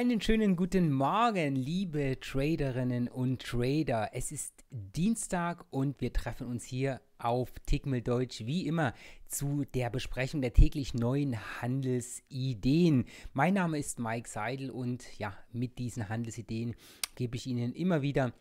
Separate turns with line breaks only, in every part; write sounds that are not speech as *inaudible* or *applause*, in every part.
Einen schönen guten Morgen, liebe Traderinnen und Trader. Es ist Dienstag und wir treffen uns hier auf Tickmill Deutsch wie immer zu der Besprechung der täglich neuen Handelsideen. Mein Name ist Mike Seidel und ja, mit diesen Handelsideen gebe ich Ihnen immer wieder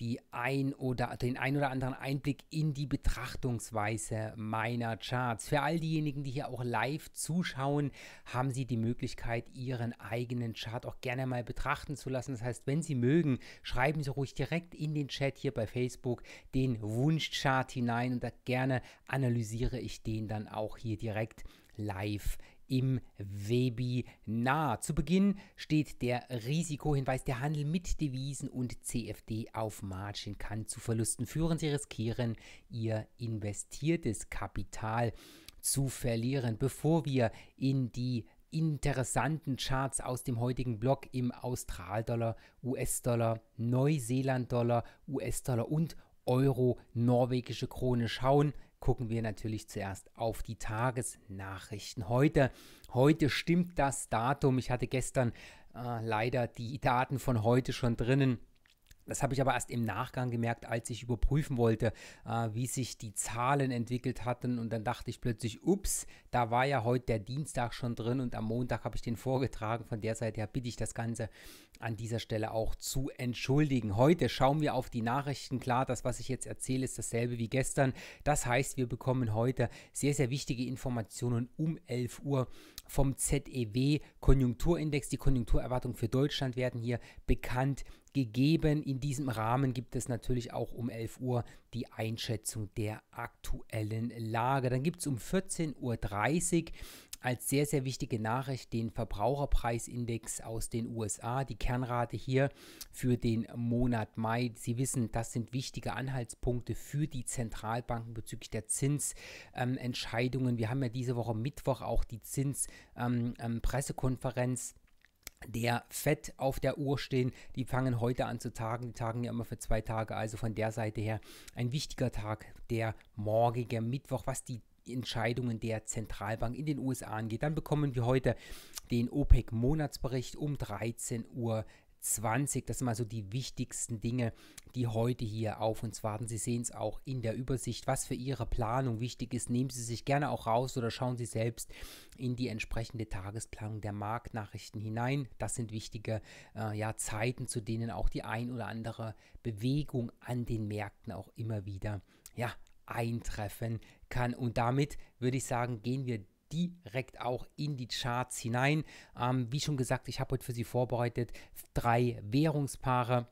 die ein oder den ein oder anderen Einblick in die Betrachtungsweise meiner Charts. Für all diejenigen, die hier auch live zuschauen, haben Sie die Möglichkeit, Ihren eigenen Chart auch gerne mal betrachten zu lassen. Das heißt, wenn Sie mögen, schreiben Sie ruhig direkt in den Chat hier bei Facebook den Wunschchart hinein und da gerne analysiere ich den dann auch hier direkt live im Webinar. Zu Beginn steht der Risikohinweis, der Handel mit Devisen und CFD auf Margin kann zu Verlusten führen. Sie riskieren ihr investiertes Kapital zu verlieren. Bevor wir in die interessanten Charts aus dem heutigen Blog im Australdollar, US-Dollar, Neuseeland-Dollar, US-Dollar und Euro, norwegische Krone schauen, gucken wir natürlich zuerst auf die Tagesnachrichten. Heute, heute stimmt das Datum. Ich hatte gestern äh, leider die Daten von heute schon drinnen. Das habe ich aber erst im Nachgang gemerkt, als ich überprüfen wollte, äh, wie sich die Zahlen entwickelt hatten. Und dann dachte ich plötzlich, ups, da war ja heute der Dienstag schon drin und am Montag habe ich den vorgetragen. Von der Seite her bitte ich das Ganze an dieser Stelle auch zu entschuldigen. Heute schauen wir auf die Nachrichten. Klar, das, was ich jetzt erzähle, ist dasselbe wie gestern. Das heißt, wir bekommen heute sehr, sehr wichtige Informationen um 11 Uhr vom ZEW Konjunkturindex. Die Konjunkturerwartungen für Deutschland werden hier bekannt gegeben. In diesem Rahmen gibt es natürlich auch um 11 Uhr die Einschätzung der aktuellen Lage. Dann gibt es um 14.30 Uhr als sehr, sehr wichtige Nachricht den Verbraucherpreisindex aus den USA, die Kernrate hier für den Monat Mai. Sie wissen, das sind wichtige Anhaltspunkte für die Zentralbanken bezüglich der Zinsentscheidungen. Ähm, Wir haben ja diese Woche Mittwoch auch die Zinspressekonferenz. Ähm, ähm, der fett auf der Uhr stehen. Die fangen heute an zu tagen. Die tagen ja immer für zwei Tage. Also von der Seite her ein wichtiger Tag, der morgige Mittwoch, was die Entscheidungen der Zentralbank in den USA angeht. Dann bekommen wir heute den OPEC-Monatsbericht um 13.11 Uhr 20. Das sind mal so die wichtigsten Dinge, die heute hier auf uns warten. Sie sehen es auch in der Übersicht, was für Ihre Planung wichtig ist. Nehmen Sie sich gerne auch raus oder schauen Sie selbst in die entsprechende Tagesplanung der Marktnachrichten hinein. Das sind wichtige äh, ja, Zeiten, zu denen auch die ein oder andere Bewegung an den Märkten auch immer wieder ja, eintreffen kann. Und damit würde ich sagen, gehen wir direkt auch in die Charts hinein. Ähm, wie schon gesagt, ich habe heute für Sie vorbereitet drei Währungspaare.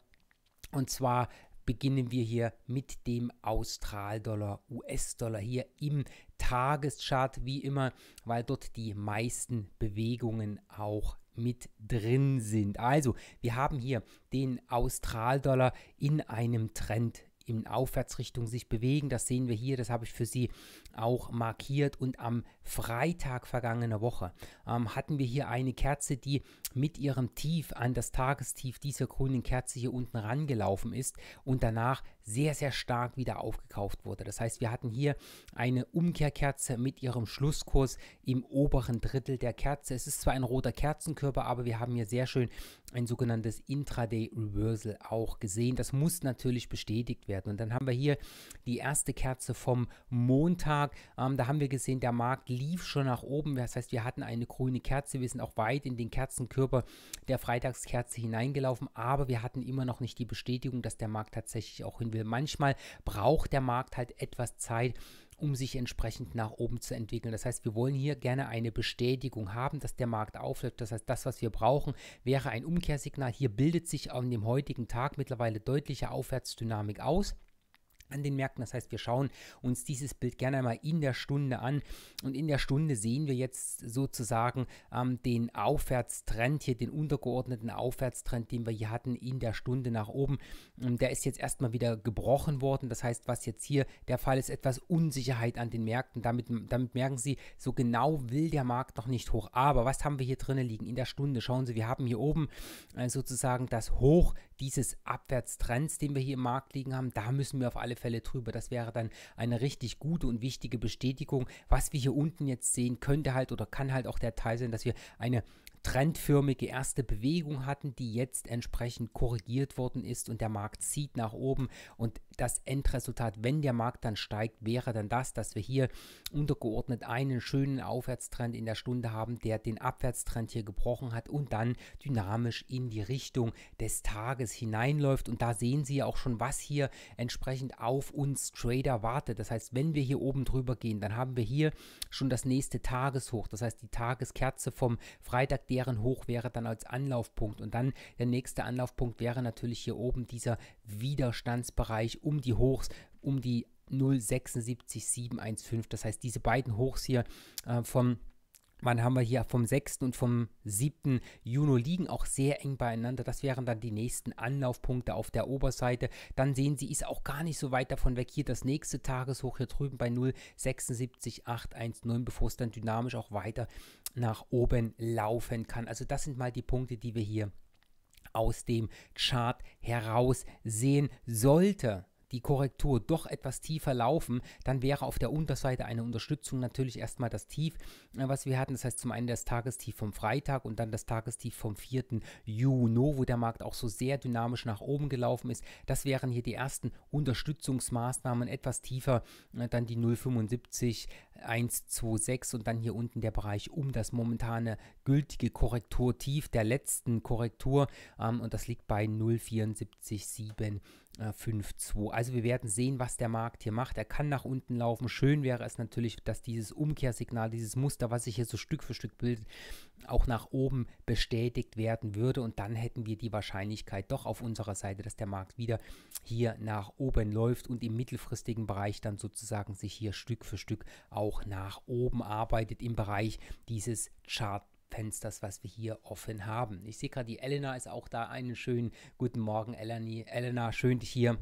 Und zwar beginnen wir hier mit dem Australdollar, US-Dollar hier im Tageschart, wie immer, weil dort die meisten Bewegungen auch mit drin sind. Also, wir haben hier den Australdollar in einem Trend in Aufwärtsrichtung sich bewegen. Das sehen wir hier, das habe ich für Sie auch markiert. Und am Freitag vergangener Woche ähm, hatten wir hier eine Kerze, die mit ihrem Tief an das Tagestief dieser grünen Kerze hier unten rangelaufen ist und danach sehr, sehr stark wieder aufgekauft wurde. Das heißt, wir hatten hier eine Umkehrkerze mit ihrem Schlusskurs im oberen Drittel der Kerze. Es ist zwar ein roter Kerzenkörper, aber wir haben hier sehr schön ein sogenanntes Intraday Reversal auch gesehen. Das muss natürlich bestätigt werden. Und dann haben wir hier die erste Kerze vom Montag. Ähm, da haben wir gesehen, der Markt lief schon nach oben. Das heißt, wir hatten eine grüne Kerze. Wir sind auch weit in den Kerzenkörper der Freitagskerze hineingelaufen, aber wir hatten immer noch nicht die Bestätigung, dass der Markt tatsächlich auch hin will. Manchmal braucht der Markt halt etwas Zeit, um sich entsprechend nach oben zu entwickeln. Das heißt, wir wollen hier gerne eine Bestätigung haben, dass der Markt aufläuft. Das heißt, das, was wir brauchen, wäre ein Umkehrsignal. Hier bildet sich an dem heutigen Tag mittlerweile deutliche Aufwärtsdynamik aus an den Märkten. Das heißt, wir schauen uns dieses Bild gerne einmal in der Stunde an. Und in der Stunde sehen wir jetzt sozusagen ähm, den Aufwärtstrend hier, den untergeordneten Aufwärtstrend, den wir hier hatten in der Stunde nach oben. Und ähm, der ist jetzt erstmal wieder gebrochen worden. Das heißt, was jetzt hier der Fall ist, etwas Unsicherheit an den Märkten. Damit, damit merken Sie, so genau will der Markt noch nicht hoch. Aber was haben wir hier drinnen liegen in der Stunde? Schauen Sie, wir haben hier oben äh, sozusagen das Hoch dieses Abwärtstrends, den wir hier im Markt liegen haben, da müssen wir auf alle Fälle drüber. Das wäre dann eine richtig gute und wichtige Bestätigung. Was wir hier unten jetzt sehen, könnte halt oder kann halt auch der Teil sein, dass wir eine trendförmige erste Bewegung hatten, die jetzt entsprechend korrigiert worden ist und der Markt zieht nach oben und das Endresultat, wenn der Markt dann steigt, wäre dann das, dass wir hier untergeordnet einen schönen Aufwärtstrend in der Stunde haben, der den Abwärtstrend hier gebrochen hat und dann dynamisch in die Richtung des Tages hineinläuft und da sehen Sie ja auch schon, was hier entsprechend auf uns Trader wartet. Das heißt, wenn wir hier oben drüber gehen, dann haben wir hier schon das nächste Tageshoch, das heißt die Tageskerze vom Freitag, deren hoch wäre dann als Anlaufpunkt. Und dann der nächste Anlaufpunkt wäre natürlich hier oben dieser Widerstandsbereich um die Hochs, um die 0,76715. Das heißt, diese beiden Hochs hier äh, vom Wann haben wir hier vom 6. und vom 7. Juni liegen auch sehr eng beieinander. Das wären dann die nächsten Anlaufpunkte auf der Oberseite. Dann sehen Sie, ist auch gar nicht so weit davon weg. Hier das nächste Tageshoch hier drüben bei 0,76819, bevor es dann dynamisch auch weiter nach oben laufen kann. Also das sind mal die Punkte, die wir hier aus dem Chart heraus sehen sollte die Korrektur doch etwas tiefer laufen, dann wäre auf der Unterseite eine Unterstützung natürlich erstmal das Tief, äh, was wir hatten. Das heißt zum einen das Tagestief vom Freitag und dann das Tagestief vom 4. Juni, wo der Markt auch so sehr dynamisch nach oben gelaufen ist. Das wären hier die ersten Unterstützungsmaßnahmen etwas tiefer, äh, dann die 0,75 126 und dann hier unten der Bereich um das momentane gültige Korrekturtief der letzten Korrektur ähm, und das liegt bei 074752. Äh, also wir werden sehen, was der Markt hier macht. Er kann nach unten laufen. Schön wäre es natürlich, dass dieses Umkehrsignal, dieses Muster, was sich hier so Stück für Stück bildet, auch nach oben bestätigt werden würde. Und dann hätten wir die Wahrscheinlichkeit doch auf unserer Seite, dass der Markt wieder hier nach oben läuft und im mittelfristigen Bereich dann sozusagen sich hier Stück für Stück auf auch nach oben arbeitet im Bereich dieses Chart Fensters, was wir hier offen haben. Ich sehe gerade, die Elena ist auch da. Einen schönen guten Morgen, Eleni. Elena, schön dich hier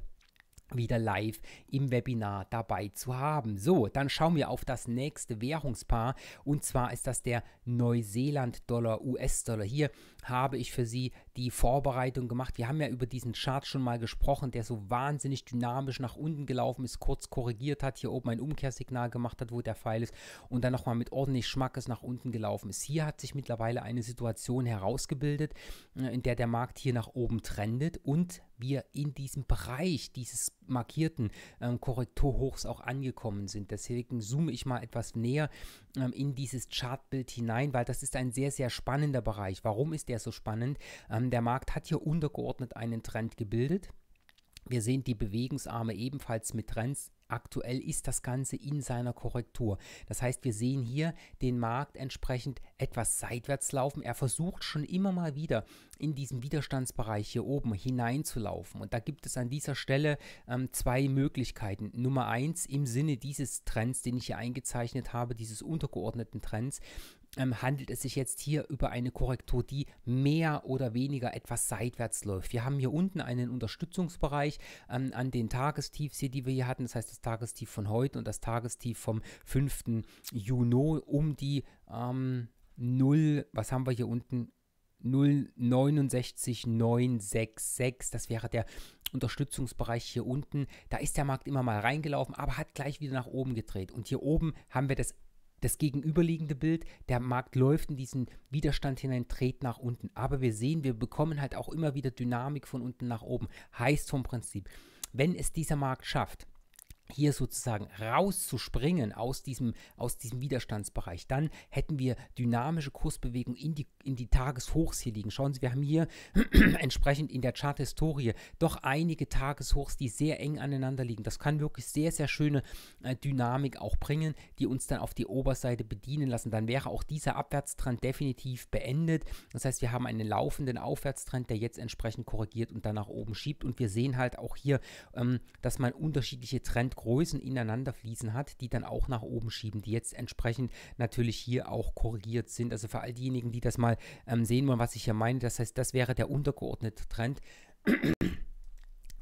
wieder live im Webinar dabei zu haben. So, dann schauen wir auf das nächste Währungspaar und zwar ist das der Neuseeland-Dollar, US-Dollar. Hier habe ich für Sie die Vorbereitung gemacht. Wir haben ja über diesen Chart schon mal gesprochen, der so wahnsinnig dynamisch nach unten gelaufen ist, kurz korrigiert hat, hier oben ein Umkehrsignal gemacht hat, wo der Pfeil ist und dann nochmal mit ordentlich Schmackes nach unten gelaufen ist. Hier hat sich mittlerweile eine Situation herausgebildet, äh, in der der Markt hier nach oben trendet und wir in diesem Bereich dieses markierten ähm, Korrekturhochs auch angekommen sind. Deswegen zoome ich mal etwas näher ähm, in dieses Chartbild hinein, weil das ist ein sehr, sehr spannender Bereich. Warum ist der so spannend? Ähm, ähm, der Markt hat hier untergeordnet einen Trend gebildet. Wir sehen die Bewegungsarme ebenfalls mit Trends. Aktuell ist das Ganze in seiner Korrektur. Das heißt, wir sehen hier den Markt entsprechend etwas seitwärts laufen. Er versucht schon immer mal wieder in diesen Widerstandsbereich hier oben hineinzulaufen. Und da gibt es an dieser Stelle ähm, zwei Möglichkeiten. Nummer eins, im Sinne dieses Trends, den ich hier eingezeichnet habe, dieses untergeordneten Trends, ähm, handelt es sich jetzt hier über eine Korrektur, die mehr oder weniger etwas seitwärts läuft. Wir haben hier unten einen Unterstützungsbereich ähm, an den Tagestiefs hier, die wir hier hatten. Das heißt, das Tagestief von heute und das Tagestief vom 5. Juni um die ähm, 0, was haben wir hier unten? 069966. Das wäre der Unterstützungsbereich hier unten. Da ist der Markt immer mal reingelaufen, aber hat gleich wieder nach oben gedreht. Und hier oben haben wir das, das gegenüberliegende Bild. Der Markt läuft in diesen Widerstand hinein, dreht nach unten. Aber wir sehen, wir bekommen halt auch immer wieder Dynamik von unten nach oben. Heißt vom Prinzip, wenn es dieser Markt schafft, hier sozusagen rauszuspringen aus diesem, aus diesem Widerstandsbereich, dann hätten wir dynamische Kursbewegung in die, in die Tageshochs hier liegen. Schauen Sie, wir haben hier *clears throat* entsprechend in der Charthistorie doch einige Tageshochs, die sehr eng aneinander liegen. Das kann wirklich sehr, sehr schöne äh, Dynamik auch bringen, die uns dann auf die Oberseite bedienen lassen. Dann wäre auch dieser Abwärtstrend definitiv beendet. Das heißt, wir haben einen laufenden Aufwärtstrend, der jetzt entsprechend korrigiert und dann nach oben schiebt. Und wir sehen halt auch hier, ähm, dass man unterschiedliche Trendgrößen ineinander fließen hat, die dann auch nach oben schieben, die jetzt entsprechend natürlich hier auch korrigiert sind. Also für all diejenigen, die das mal mal ähm, sehen wollen, was ich hier meine. Das heißt, das wäre der untergeordnete Trend. *clears throat*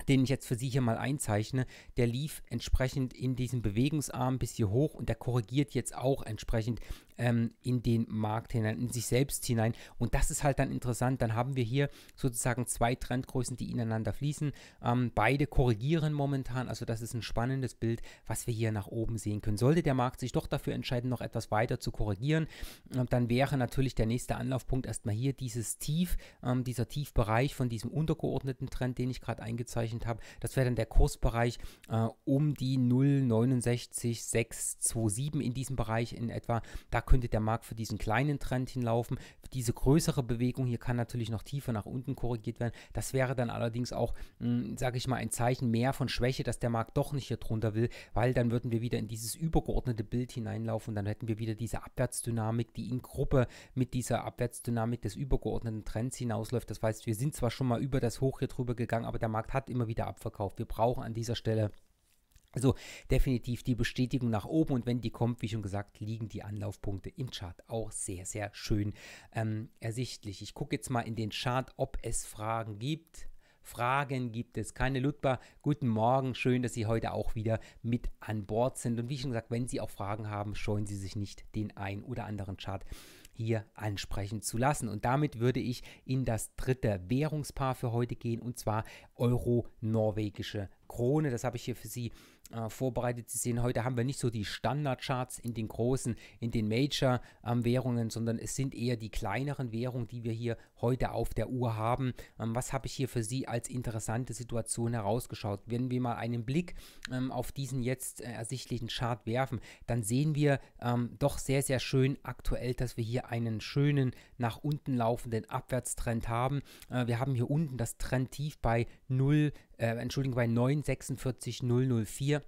den ich jetzt für Sie hier mal einzeichne, der lief entsprechend in diesem Bewegungsarm bis hier hoch und der korrigiert jetzt auch entsprechend ähm, in den Markt hinein, in sich selbst hinein. Und das ist halt dann interessant. Dann haben wir hier sozusagen zwei Trendgrößen, die ineinander fließen. Ähm, beide korrigieren momentan. Also das ist ein spannendes Bild, was wir hier nach oben sehen können. Sollte der Markt sich doch dafür entscheiden, noch etwas weiter zu korrigieren, ähm, dann wäre natürlich der nächste Anlaufpunkt erstmal hier dieses Tief, ähm, dieser Tiefbereich von diesem untergeordneten Trend, den ich gerade eingezeichnet habe. Das wäre dann der Kursbereich äh, um die 0,69627 in diesem Bereich in etwa. Da könnte der Markt für diesen kleinen Trend hinlaufen. Diese größere Bewegung hier kann natürlich noch tiefer nach unten korrigiert werden. Das wäre dann allerdings auch, hm, sage ich mal, ein Zeichen mehr von Schwäche, dass der Markt doch nicht hier drunter will, weil dann würden wir wieder in dieses übergeordnete Bild hineinlaufen und dann hätten wir wieder diese Abwärtsdynamik, die in Gruppe mit dieser Abwärtsdynamik des übergeordneten Trends hinausläuft. Das heißt, wir sind zwar schon mal über das Hoch hier drüber gegangen, aber der Markt hat immer wieder abverkauft. Wir brauchen an dieser Stelle also definitiv die Bestätigung nach oben und wenn die kommt, wie schon gesagt, liegen die Anlaufpunkte im Chart auch sehr, sehr schön ähm, ersichtlich. Ich gucke jetzt mal in den Chart, ob es Fragen gibt. Fragen gibt es. Keine Ludbar, guten Morgen. Schön, dass Sie heute auch wieder mit an Bord sind. Und wie schon gesagt, wenn Sie auch Fragen haben, scheuen Sie sich nicht, den ein oder anderen Chart hier ansprechen zu lassen. Und damit würde ich in das dritte Währungspaar für heute gehen, und zwar Euro-Norwegische Krone. Das habe ich hier für Sie äh, vorbereitet. Sie sehen, heute haben wir nicht so die Standardcharts in den großen, in den Major-Währungen, ähm, sondern es sind eher die kleineren Währungen, die wir hier heute auf der Uhr haben. Ähm, was habe ich hier für Sie als interessante Situation herausgeschaut? Wenn wir mal einen Blick ähm, auf diesen jetzt äh, ersichtlichen Chart werfen, dann sehen wir ähm, doch sehr, sehr schön aktuell, dass wir hier einen schönen nach unten laufenden Abwärtstrend haben. Äh, wir haben hier unten das Trendtief bei 0, äh, Entschuldigung, bei 946004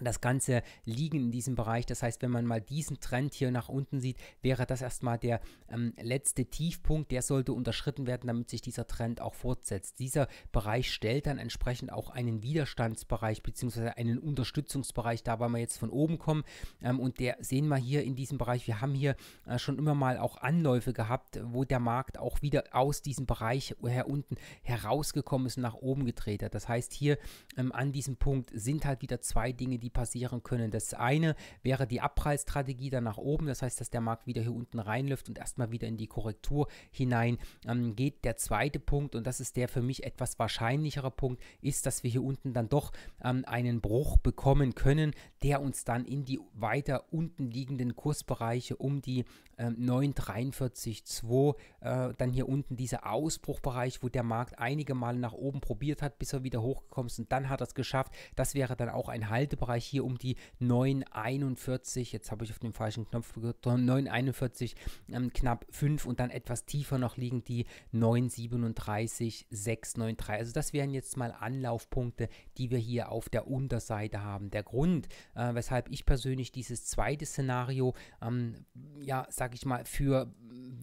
das Ganze liegen in diesem Bereich. Das heißt, wenn man mal diesen Trend hier nach unten sieht, wäre das erstmal der ähm, letzte Tiefpunkt. Der sollte unterschritten werden, damit sich dieser Trend auch fortsetzt. Dieser Bereich stellt dann entsprechend auch einen Widerstandsbereich bzw. einen Unterstützungsbereich da, weil wir jetzt von oben kommen. Ähm, und der sehen wir hier in diesem Bereich. Wir haben hier äh, schon immer mal auch Anläufe gehabt, wo der Markt auch wieder aus diesem Bereich her unten herausgekommen ist und nach oben gedreht hat. Das heißt, hier ähm, an diesem Punkt sind halt wieder zwei Dinge, die passieren können. Das eine wäre die Abprallstrategie dann nach oben, das heißt, dass der Markt wieder hier unten reinläuft und erstmal wieder in die Korrektur hinein ähm, geht. Der zweite Punkt, und das ist der für mich etwas wahrscheinlichere Punkt, ist, dass wir hier unten dann doch ähm, einen Bruch bekommen können, der uns dann in die weiter unten liegenden Kursbereiche um die äh, 9,43,2 äh, dann hier unten dieser Ausbruchbereich, wo der Markt einige Male nach oben probiert hat, bis er wieder hochgekommen ist und dann hat er es geschafft. Das wäre dann auch ein Haltebereich Bereich hier um die 941. Jetzt habe ich auf den falschen Knopf gedrückt. 941 ähm, knapp 5 und dann etwas tiefer noch liegen die 937 693. Also das wären jetzt mal Anlaufpunkte, die wir hier auf der Unterseite haben. Der Grund, äh, weshalb ich persönlich dieses zweite Szenario, ähm, ja, sage ich mal, für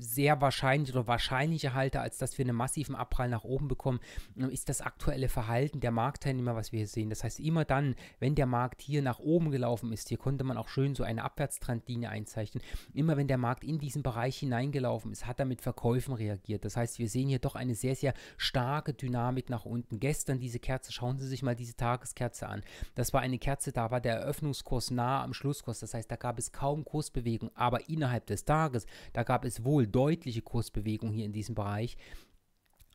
sehr wahrscheinlich oder wahrscheinlicher halte, als dass wir einen massiven Abprall nach oben bekommen, ähm, ist das aktuelle Verhalten der Marktteilnehmer, was wir hier sehen. Das heißt, immer dann, wenn der Markt Markt hier nach oben gelaufen ist. Hier konnte man auch schön so eine Abwärtstrendlinie einzeichnen. Immer wenn der Markt in diesen Bereich hineingelaufen ist, hat er mit Verkäufen reagiert. Das heißt, wir sehen hier doch eine sehr, sehr starke Dynamik nach unten. Gestern diese Kerze, schauen Sie sich mal diese Tageskerze an. Das war eine Kerze, da war der Eröffnungskurs nah am Schlusskurs. Das heißt, da gab es kaum Kursbewegung, aber innerhalb des Tages, da gab es wohl deutliche Kursbewegung hier in diesem Bereich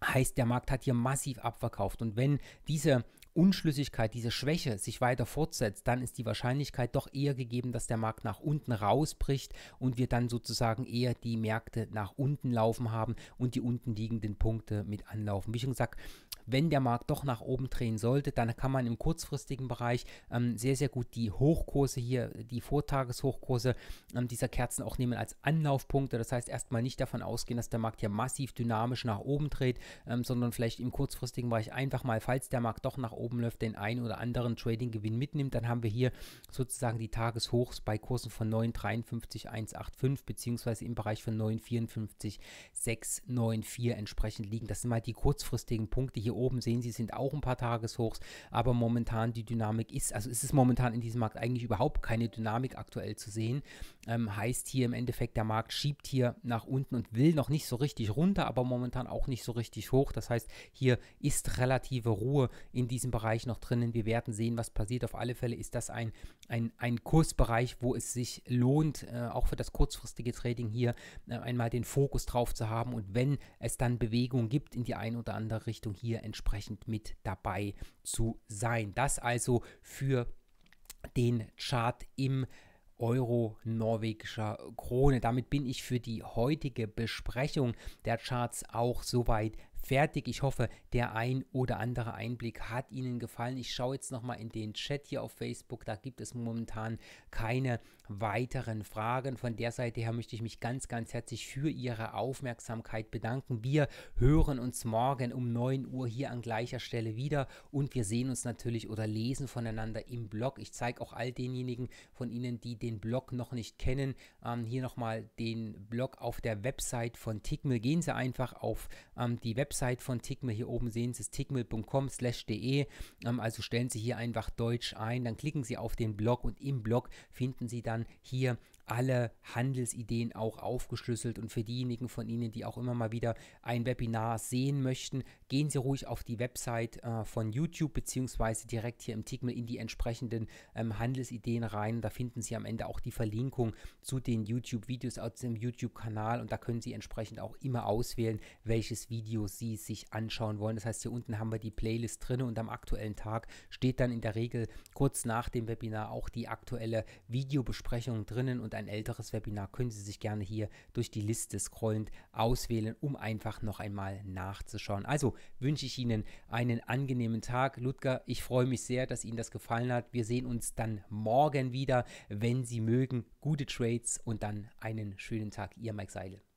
heißt, der Markt hat hier massiv abverkauft. Und wenn diese Unschlüssigkeit, diese Schwäche sich weiter fortsetzt, dann ist die Wahrscheinlichkeit doch eher gegeben, dass der Markt nach unten rausbricht und wir dann sozusagen eher die Märkte nach unten laufen haben und die unten liegenden Punkte mit anlaufen. Wie schon gesagt, wenn der Markt doch nach oben drehen sollte, dann kann man im kurzfristigen Bereich ähm, sehr, sehr gut die Hochkurse hier, die Vortageshochkurse ähm, dieser Kerzen auch nehmen als Anlaufpunkte. Das heißt, erstmal nicht davon ausgehen, dass der Markt hier massiv dynamisch nach oben dreht, ähm, sondern vielleicht im kurzfristigen Bereich einfach mal, falls der Markt doch nach oben läuft, den einen oder anderen Trading-Gewinn mitnimmt. Dann haben wir hier sozusagen die Tageshochs bei Kursen von 9,53,185 1,85 beziehungsweise im Bereich von 9,54,694 entsprechend liegen. Das sind mal die kurzfristigen Punkte hier oben sehen Sie, sind auch ein paar Tageshochs, aber momentan die Dynamik ist, also ist es momentan in diesem Markt eigentlich überhaupt keine Dynamik aktuell zu sehen. Ähm, heißt hier im Endeffekt, der Markt schiebt hier nach unten und will noch nicht so richtig runter, aber momentan auch nicht so richtig hoch. Das heißt, hier ist relative Ruhe in diesem Bereich noch drinnen. Wir werden sehen, was passiert. Auf alle Fälle ist das ein, ein, ein Kursbereich, wo es sich lohnt, äh, auch für das kurzfristige Trading hier äh, einmal den Fokus drauf zu haben und wenn es dann Bewegung gibt in die eine oder andere Richtung, hier entsprechend mit dabei zu sein. Das also für den Chart im äh, Euro norwegischer Krone. Damit bin ich für die heutige Besprechung der Charts auch soweit fertig. Ich hoffe, der ein oder andere Einblick hat Ihnen gefallen. Ich schaue jetzt nochmal in den Chat hier auf Facebook. Da gibt es momentan keine weiteren Fragen. Von der Seite her möchte ich mich ganz, ganz herzlich für Ihre Aufmerksamkeit bedanken. Wir hören uns morgen um 9 Uhr hier an gleicher Stelle wieder und wir sehen uns natürlich oder lesen voneinander im Blog. Ich zeige auch all denjenigen von Ihnen, die den Blog noch nicht kennen, ähm, hier nochmal den Blog auf der Website von Tickmill. Gehen Sie einfach auf ähm, die Website von Tickmill. Hier oben sehen Sie es tickmill.com de. Ähm, also stellen Sie hier einfach Deutsch ein, dann klicken Sie auf den Blog und im Blog finden Sie dann dann hier alle Handelsideen auch aufgeschlüsselt. Und für diejenigen von Ihnen, die auch immer mal wieder ein Webinar sehen möchten, gehen Sie ruhig auf die Website äh, von YouTube beziehungsweise direkt hier im Tickmill in die entsprechenden ähm, Handelsideen rein. Da finden Sie am Ende auch die Verlinkung zu den YouTube-Videos aus dem YouTube-Kanal und da können Sie entsprechend auch immer auswählen, welches Video Sie sich anschauen wollen. Das heißt, hier unten haben wir die Playlist drin und am aktuellen Tag steht dann in der Regel kurz nach dem Webinar auch die aktuelle Videobesprechung drinnen und ein älteres Webinar können Sie sich gerne hier durch die Liste scrollend auswählen, um einfach noch einmal nachzuschauen. Also wünsche ich Ihnen einen angenehmen Tag. Ludger, ich freue mich sehr, dass Ihnen das gefallen hat. Wir sehen uns dann morgen wieder, wenn Sie mögen. Gute Trades und dann einen schönen Tag. Ihr Mike Seidel.